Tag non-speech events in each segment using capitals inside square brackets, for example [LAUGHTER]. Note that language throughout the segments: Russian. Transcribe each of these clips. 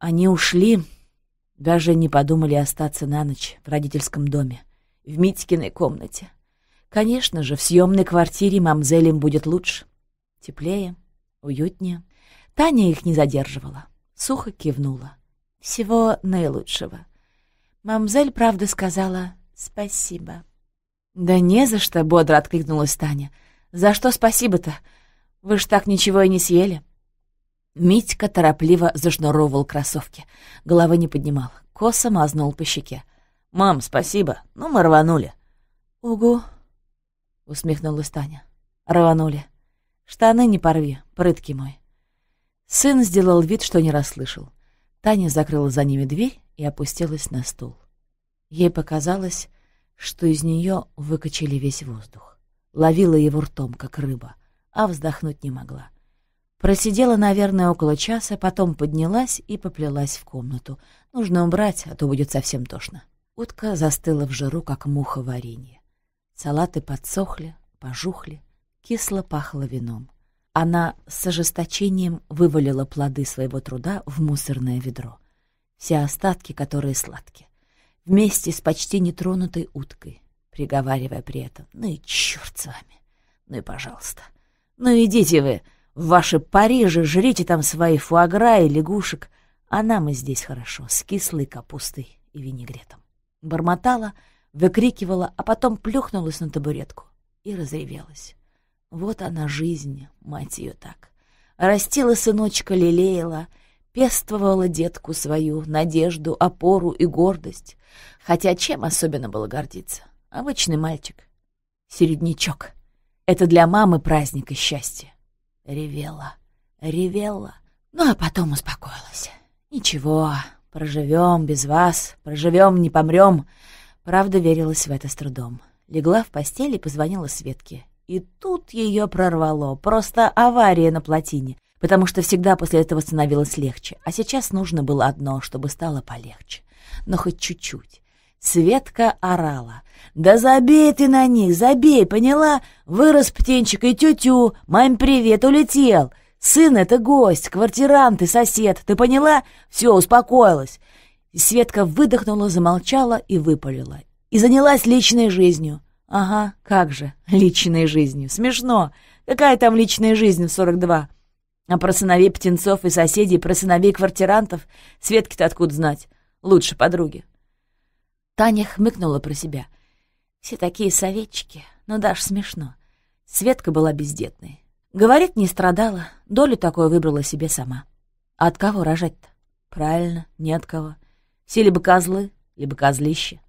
Они ушли, даже не подумали остаться на ночь в родительском доме, в Митькиной комнате. Конечно же, в съемной квартире мамзелем будет лучше. Теплее, уютнее. Таня их не задерживала. Сухо кивнула. Всего наилучшего. Мамзель, правда, сказала «спасибо». «Да не за что», — бодро откликнулась Таня. «За что спасибо-то? Вы ж так ничего и не съели». Митька торопливо зашнуровывал кроссовки. Головы не поднимал. Косо мазнул по щеке. «Мам, спасибо. Ну, мы рванули». «Угу», — усмехнулась Таня. «Рванули. Штаны не порви, прытки мой». Сын сделал вид, что не расслышал. Таня закрыла за ними дверь и опустилась на стул. Ей показалось, что из нее выкачали весь воздух. Ловила его ртом, как рыба, а вздохнуть не могла. — Просидела, наверное, около часа, потом поднялась и поплелась в комнату. Нужно убрать, а то будет совсем тошно. Утка застыла в жиру, как муха в варенье. Салаты подсохли, пожухли, кисло пахло вином. Она с ожесточением вывалила плоды своего труда в мусорное ведро. Все остатки, которые сладкие, Вместе с почти нетронутой уткой, приговаривая при этом. «Ну и черт с вами! Ну и пожалуйста! Ну идите вы!» В ваши Парижи жрите там свои фуагра и лягушек, а нам и здесь хорошо, с кислой капустой и винегретом. Бормотала, выкрикивала, а потом плюхнулась на табуретку и разревелась. Вот она жизнь, мать ее так. Растила сыночка, лелеяла, пествовала детку свою, надежду, опору и гордость. Хотя чем особенно было гордиться? Обычный мальчик. Середнячок. Это для мамы праздник и счастье. Ревела, ревела, ну а потом успокоилась. «Ничего, проживем без вас, проживем, не помрем». Правда, верилась в это с трудом. Легла в постели, и позвонила Светке. И тут ее прорвало. Просто авария на плотине. Потому что всегда после этого становилось легче. А сейчас нужно было одно, чтобы стало полегче. Но хоть чуть-чуть. Светка орала. «Да забей ты на них, забей, поняла? Вырос птенчик и тю-тю, мам привет, улетел. Сын — это гость, квартирант и сосед, ты поняла? Все, успокоилась». Светка выдохнула, замолчала и выпалила. И занялась личной жизнью. «Ага, как же, [LAUGHS] личной жизнью. Смешно. Какая там личная жизнь в 42?» А про сыновей птенцов и соседей, про сыновей квартирантов Светке-то откуда знать? Лучше подруги. Таня хмыкнула про себя. «Все такие советчики, но ну даже смешно. Светка была бездетной. Говорит, не страдала, долю такое выбрала себе сама. А от кого рожать-то? Правильно, не от кого. Все либо козлы, либо козлище.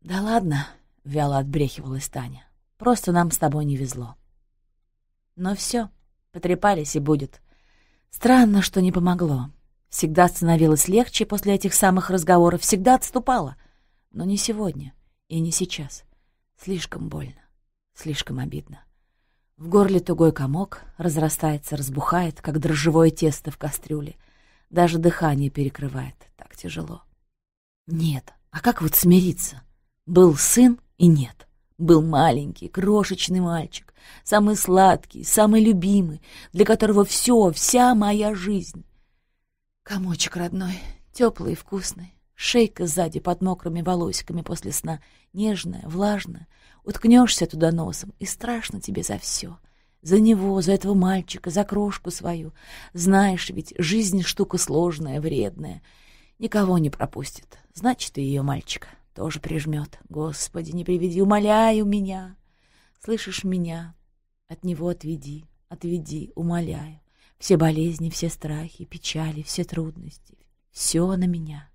«Да ладно», — вяло отбрехивалась Таня. «Просто нам с тобой не везло». Но все, потрепались и будет. Странно, что не помогло. Всегда становилось легче после этих самых разговоров, всегда отступала — но не сегодня и не сейчас. Слишком больно, слишком обидно. В горле тугой комок разрастается, разбухает, как дрожжевое тесто в кастрюле. Даже дыхание перекрывает. Так тяжело. Нет. А как вот смириться? Был сын и нет. Был маленький, крошечный мальчик, самый сладкий, самый любимый, для которого все, вся моя жизнь. Комочек родной, теплый и вкусный, Шейка сзади под мокрыми волосиками после сна, нежная, влажная. Уткнешься туда носом, и страшно тебе за все. За него, за этого мальчика, за крошку свою. Знаешь ведь, жизнь штука сложная, вредная. Никого не пропустит. Значит, и ее мальчика тоже прижмет. Господи, не приведи, умоляю меня. Слышишь меня? От него отведи, отведи, умоляю. Все болезни, все страхи, печали, все трудности. Все на меня.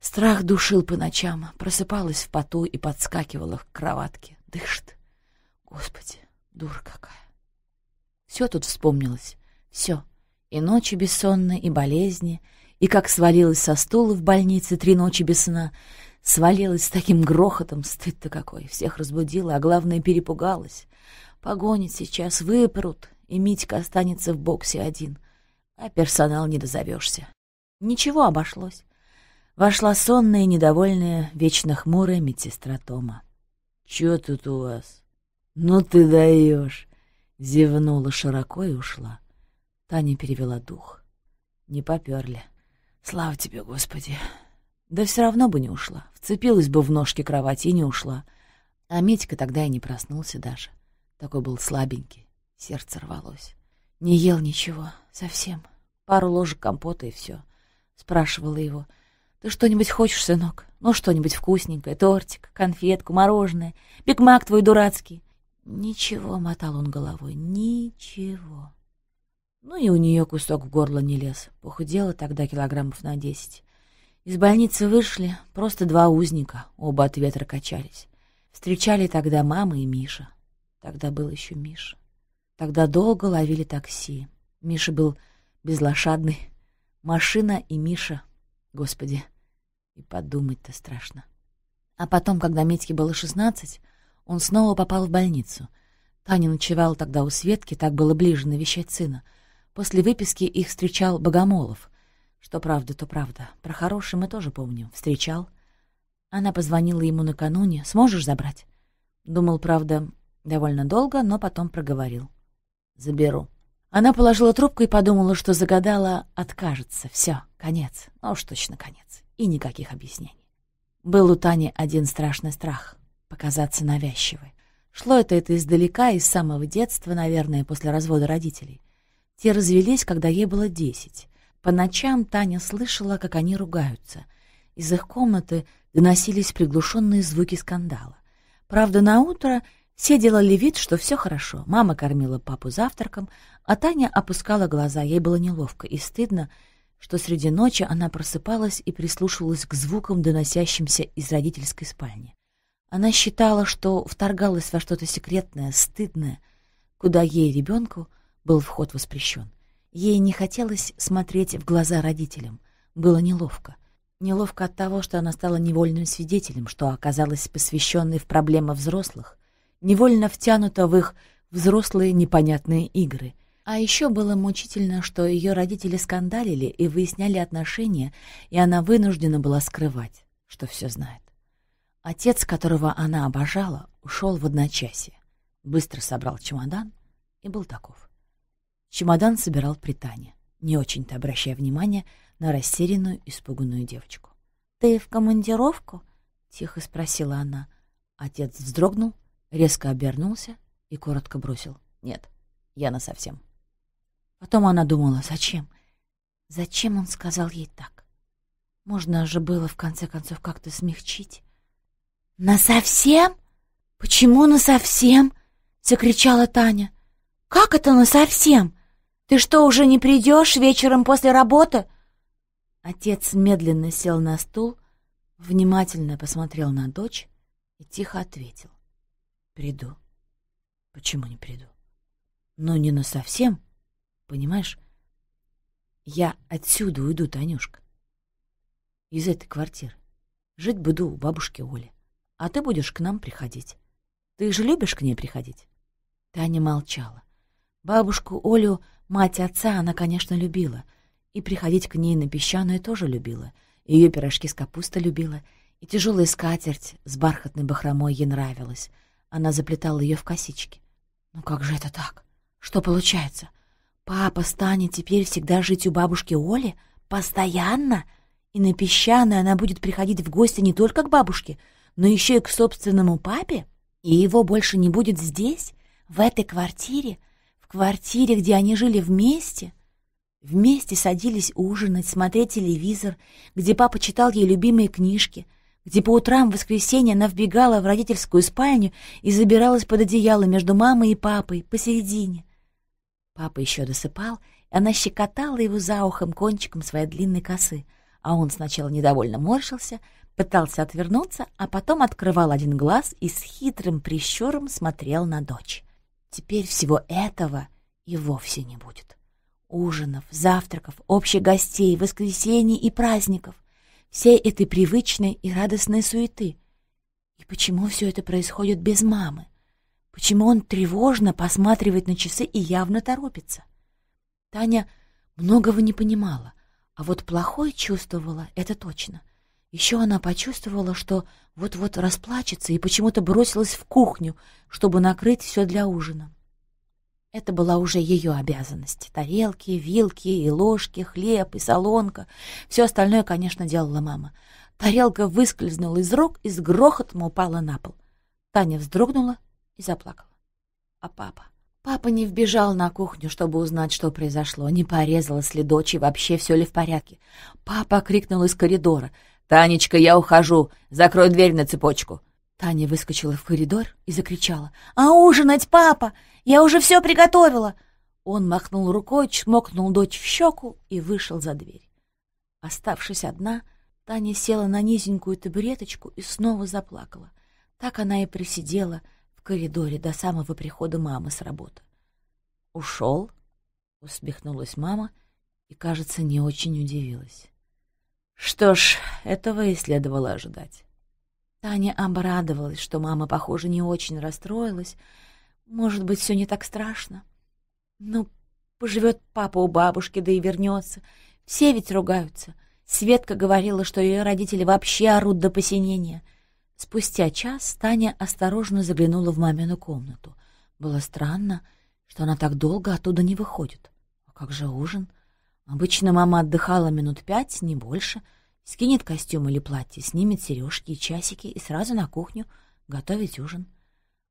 Страх душил по ночам, просыпалась в поту и подскакивала к кроватке. Дышит. Господи, дур какая. Все тут вспомнилось. Все. И ночи бессонные, и болезни, и как свалилась со стула в больнице три ночи без сна, свалилась с таким грохотом, стыд-то какой, всех разбудила, а главное, перепугалась. Погонит сейчас, выпрут, и Митька останется в боксе один, а персонал не дозовешься. Ничего обошлось вошла сонная, недовольная, вечно хмурая медсестра Тома. «Чё тут у вас?» «Ну ты даешь!» — зевнула широко и ушла. Таня перевела дух. Не поперли. «Слава тебе, Господи!» Да все равно бы не ушла. Вцепилась бы в ножки кровати и не ушла. А Митька тогда и не проснулся даже. Такой был слабенький. Сердце рвалось. Не ел ничего. Совсем. Пару ложек компота и все. Спрашивала его, «Ты что-нибудь хочешь, сынок? Ну, что-нибудь вкусненькое, тортик, конфетку, мороженое, пикмак твой дурацкий». «Ничего», — мотал он головой, — «ничего». Ну и у нее кусок в горло не лез. Похудела тогда килограммов на десять. Из больницы вышли просто два узника, оба от ветра качались. Встречали тогда мама и Миша. Тогда был еще Миша. Тогда долго ловили такси. Миша был безлошадный. Машина и Миша Господи, и подумать-то страшно. А потом, когда Митьке было шестнадцать, он снова попал в больницу. Таня ночевал тогда у Светки, так было ближе навещать сына. После выписки их встречал Богомолов. Что правда, то правда. Про хороший мы тоже помним. Встречал. Она позвонила ему накануне. «Сможешь забрать?» Думал, правда, довольно долго, но потом проговорил. «Заберу». Она положила трубку и подумала, что загадала «откажется». Все, конец. Ну уж точно конец. И никаких объяснений. Был у Тани один страшный страх — показаться навязчивой. Шло это это издалека, из самого детства, наверное, после развода родителей. Те развелись, когда ей было десять. По ночам Таня слышала, как они ругаются. Из их комнаты доносились приглушенные звуки скандала. Правда, на утро все делали вид, что все хорошо. Мама кормила папу завтраком, а Таня опускала глаза, ей было неловко и стыдно, что среди ночи она просыпалась и прислушивалась к звукам, доносящимся из родительской спальни. Она считала, что вторгалась во что-то секретное, стыдное, куда ей, ребенку, был вход воспрещен. Ей не хотелось смотреть в глаза родителям, было неловко. Неловко от того, что она стала невольным свидетелем, что оказалась посвященной в проблемы взрослых, невольно втянута в их взрослые непонятные игры — а еще было мучительно, что ее родители скандалили и выясняли отношения, и она вынуждена была скрывать, что все знает. Отец, которого она обожала, ушел в одночасье. Быстро собрал чемодан и был таков. Чемодан собирал при не очень-то обращая внимание на растерянную, испуганную девочку. «Ты в командировку?» — тихо спросила она. Отец вздрогнул, резко обернулся и коротко бросил. «Нет, я насовсем». Потом она думала, зачем? Зачем он сказал ей так? Можно же было, в конце концов, как-то смягчить. На совсем? Почему на совсем? – закричала Таня. «Как это на совсем? Ты что, уже не придешь вечером после работы?» Отец медленно сел на стул, внимательно посмотрел на дочь и тихо ответил. «Приду. Почему не приду? Ну, не на совсем». Понимаешь? Я отсюда уйду, Танюшка. Из этой квартиры. Жить буду у бабушки Оли. А ты будешь к нам приходить. Ты же любишь к ней приходить?» Таня молчала. Бабушку Олю, мать отца, она, конечно, любила. И приходить к ней на песчаную тоже любила. ее пирожки с капустой любила. И тяжелая скатерть с бархатной бахромой ей нравилась. Она заплетала ее в косички. «Ну как же это так? Что получается? Папа станет теперь всегда жить у бабушки Оли? Постоянно? И на песчаной она будет приходить в гости не только к бабушке, но еще и к собственному папе? И его больше не будет здесь, в этой квартире, в квартире, где они жили вместе? Вместе садились ужинать, смотреть телевизор, где папа читал ей любимые книжки, где по утрам в воскресенье она вбегала в родительскую спальню и забиралась под одеяло между мамой и папой посередине — Папа еще досыпал, и она щекотала его за ухом кончиком своей длинной косы, а он сначала недовольно морщился, пытался отвернуться, а потом открывал один глаз и с хитрым прищуром смотрел на дочь. Теперь всего этого и вовсе не будет. Ужинов, завтраков, общих гостей, воскресений и праздников. Всей этой привычной и радостной суеты. И почему все это происходит без мамы? Почему он тревожно посматривает на часы и явно торопится? Таня многого не понимала, а вот плохое чувствовала, это точно. Еще она почувствовала, что вот-вот расплачется и почему-то бросилась в кухню, чтобы накрыть все для ужина. Это была уже ее обязанность. Тарелки, вилки и ложки, хлеб и солонка. Все остальное, конечно, делала мама. Тарелка выскользнула из рук и с грохотом упала на пол. Таня вздрогнула и заплакала. А папа? Папа не вбежал на кухню, чтобы узнать, что произошло, не порезалась ли дочь и вообще все ли в порядке. Папа крикнул из коридора. «Танечка, я ухожу! Закрой дверь на цепочку!» Таня выскочила в коридор и закричала. «А ужинать, папа! Я уже все приготовила!» Он махнул рукой, чмокнул дочь в щеку и вышел за дверь. Оставшись одна, Таня села на низенькую табуреточку и снова заплакала. Так она и присидела — коридоре до самого прихода мамы с работы. «Ушел?» — усмехнулась мама и, кажется, не очень удивилась. Что ж, этого и следовало ожидать. Таня обрадовалась, что мама, похоже, не очень расстроилась. Может быть, все не так страшно. Ну, поживет папа у бабушки, да и вернется. Все ведь ругаются. Светка говорила, что ее родители вообще орут до посинения — Спустя час Таня осторожно заглянула в мамину комнату. Было странно, что она так долго оттуда не выходит. А как же ужин? Обычно мама отдыхала минут пять, не больше, скинет костюм или платье, снимет сережки и часики и сразу на кухню готовить ужин.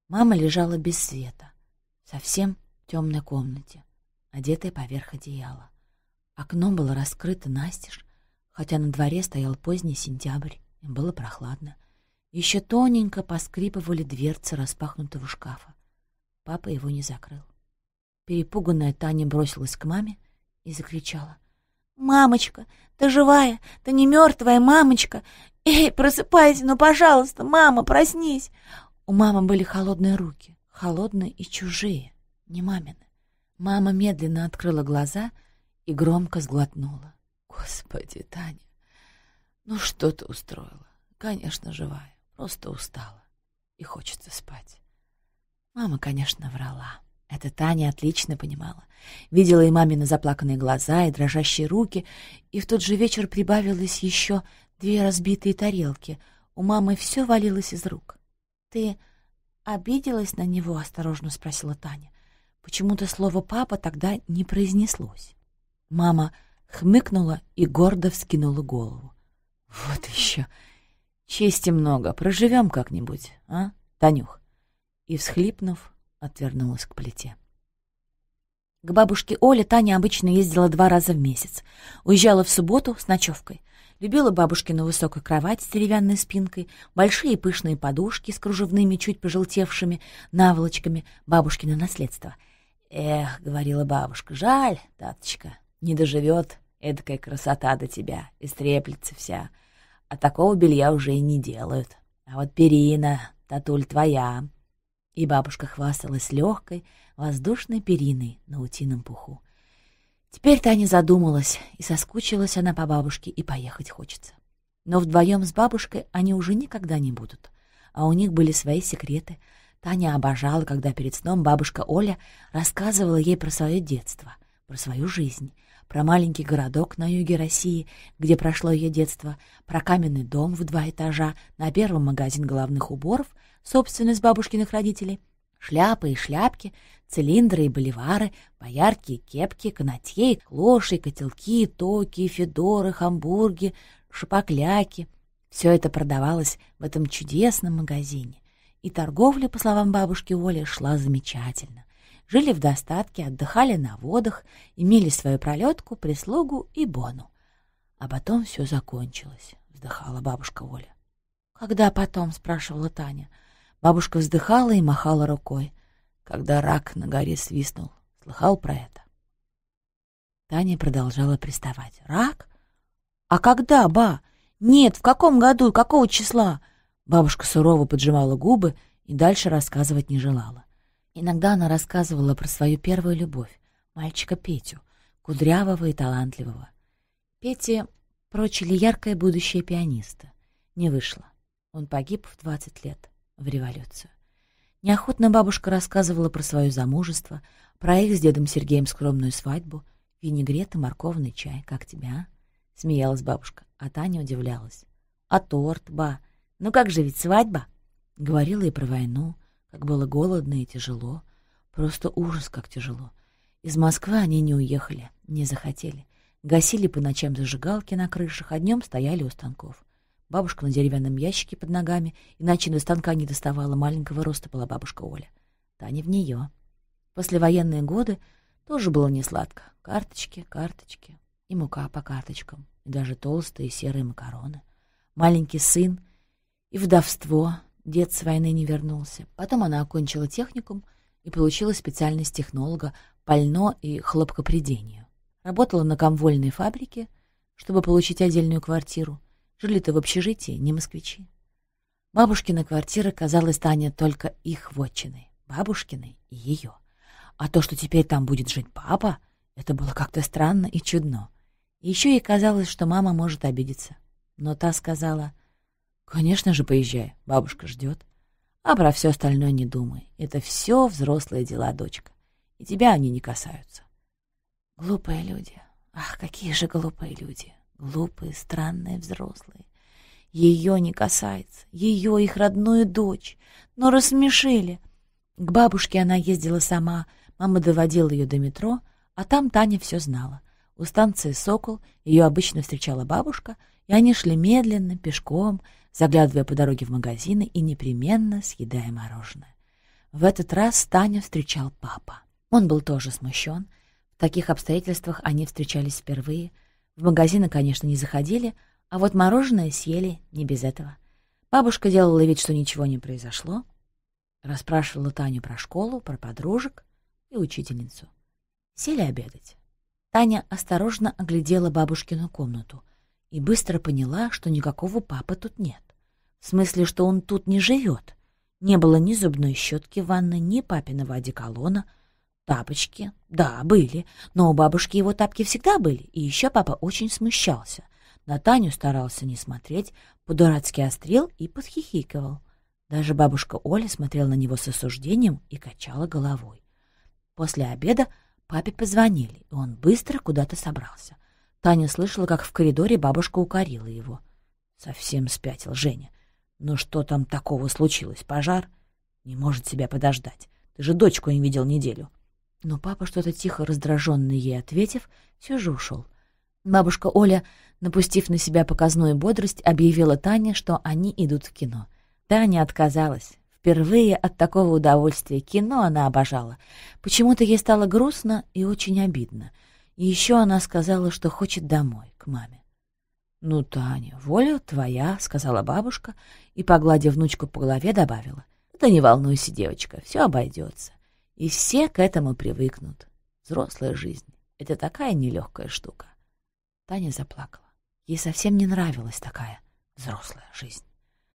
Мама лежала без света, совсем в темной комнате, одетая поверх одеяла. Окно было раскрыто настежь, хотя на дворе стоял поздний сентябрь, и было прохладно. Еще тоненько поскрипывали дверцы распахнутого шкафа. Папа его не закрыл. Перепуганная Таня бросилась к маме и закричала. «Мамочка, ты живая, ты не мертвая, мамочка! Эй, просыпайся, ну, пожалуйста, мама, проснись!» У мамы были холодные руки, холодные и чужие, не мамины. Мама медленно открыла глаза и громко сглотнула. «Господи, Таня, ну что ты устроила? Конечно, живая. Просто устала и хочется спать. Мама, конечно, врала. Это Таня отлично понимала. Видела и мамины заплаканные глаза, и дрожащие руки, и в тот же вечер прибавилось еще две разбитые тарелки. У мамы все валилось из рук. «Ты обиделась на него?» — осторожно спросила Таня. Почему-то слово «папа» тогда не произнеслось. Мама хмыкнула и гордо вскинула голову. «Вот еще!» Чести много, проживем как-нибудь, а, Танюх?» И, всхлипнув, отвернулась к плите. К бабушке Оле Таня обычно ездила два раза в месяц. Уезжала в субботу с ночевкой. Любила бабушкину высокую кровать с деревянной спинкой, большие пышные подушки с кружевными, чуть пожелтевшими наволочками, бабушкино наследство. «Эх», — говорила бабушка, — «жаль, Таточка, не доживет эдакая красота до тебя, истреплется вся а такого белья уже и не делают. А вот перина, татуль твоя. И бабушка хвасталась легкой, воздушной периной на утином пуху. Теперь Таня задумалась, и соскучилась она по бабушке, и поехать хочется. Но вдвоем с бабушкой они уже никогда не будут. А у них были свои секреты. Таня обожала, когда перед сном бабушка Оля рассказывала ей про свое детство, про свою жизнь, про маленький городок на юге России, где прошло ее детство, про каменный дом в два этажа, на первом магазин головных уборов, собственность бабушкиных родителей, шляпы и шляпки, цилиндры и боливары, боярки и кепки, канатье, клоши, котелки, токи, федоры, хамбурги, шапокляки. Все это продавалось в этом чудесном магазине. И торговля, по словам бабушки Оли, шла замечательно жили в достатке, отдыхали на водах, имели свою пролетку, прислугу и бону. А потом все закончилось, вздыхала бабушка Оля. «Когда потом?» — спрашивала Таня. Бабушка вздыхала и махала рукой. «Когда рак на горе свистнул. Слыхал про это?» Таня продолжала приставать. «Рак? А когда, ба? Нет, в каком году какого числа?» Бабушка сурово поджимала губы и дальше рассказывать не желала. Иногда она рассказывала про свою первую любовь, мальчика Петю, кудрявого и талантливого. Пете прочили яркое будущее пианиста. Не вышло. Он погиб в 20 лет, в революцию. Неохотно бабушка рассказывала про свое замужество, про их с дедом Сергеем скромную свадьбу, винегрет и морковный чай. «Как тебя, а?» смеялась бабушка, а Таня удивлялась. «А торт, ба! Ну как же ведь свадьба?» Говорила и про войну, как было голодно и тяжело. Просто ужас, как тяжело. Из Москвы они не уехали, не захотели. Гасили по ночам зажигалки на крышах, а днем стояли у станков. Бабушка на деревянном ящике под ногами, иначе до станка не доставала, маленького роста была бабушка Оля. Таня в нее. Послевоенные годы тоже было не сладко. Карточки, карточки и мука по карточкам, и даже толстые серые макароны. Маленький сын и вдовство, Дед с войны не вернулся. Потом она окончила техникум и получила специальность технолога пально и хлопкопредению. Работала на комвольной фабрике, чтобы получить отдельную квартиру. Жили-то в общежитии, не москвичи. Бабушкина квартира казалась Тане только их вотчиной, бабушкиной и ее. А то, что теперь там будет жить папа, это было как-то странно и чудно. Еще ей казалось, что мама может обидеться. Но та сказала — «Конечно же, поезжай, бабушка ждет. А про все остальное не думай. Это все взрослые дела, дочка, и тебя они не касаются». Глупые люди. Ах, какие же глупые люди. Глупые, странные, взрослые. Ее не касается, ее, их родную дочь. Но рассмешили. К бабушке она ездила сама, мама доводила ее до метро, а там Таня все знала. У станции «Сокол» ее обычно встречала бабушка — и они шли медленно, пешком, заглядывая по дороге в магазины и непременно съедая мороженое. В этот раз Таня встречал папа. Он был тоже смущен. В таких обстоятельствах они встречались впервые. В магазины, конечно, не заходили, а вот мороженое съели не без этого. Бабушка делала вид, что ничего не произошло, расспрашивала Таню про школу, про подружек и учительницу. Сели обедать. Таня осторожно оглядела бабушкину комнату — и быстро поняла, что никакого папы тут нет. В смысле, что он тут не живет. Не было ни зубной щетки в ванной, ни папиного одеколона. Тапочки, да, были, но у бабушки его тапки всегда были, и еще папа очень смущался. На Таню старался не смотреть, по-дурацки острел и подхихикивал. Даже бабушка Оля смотрела на него с осуждением и качала головой. После обеда папе позвонили, и он быстро куда-то собрался. Таня слышала, как в коридоре бабушка укорила его. Совсем спятил Женя. «Ну что там такого случилось? Пожар? Не может себя подождать. Ты же дочку не видел неделю». Но папа, что-то тихо раздраженный ей ответив, все же ушел. Бабушка Оля, напустив на себя показную бодрость, объявила Тане, что они идут в кино. Таня отказалась. Впервые от такого удовольствия кино она обожала. Почему-то ей стало грустно и очень обидно — и еще она сказала, что хочет домой, к маме. «Ну, Таня, воля твоя», — сказала бабушка и, погладив внучку по голове, добавила. «Да не волнуйся, девочка, все обойдется. И все к этому привыкнут. Взрослая жизнь — это такая нелегкая штука». Таня заплакала. Ей совсем не нравилась такая взрослая жизнь.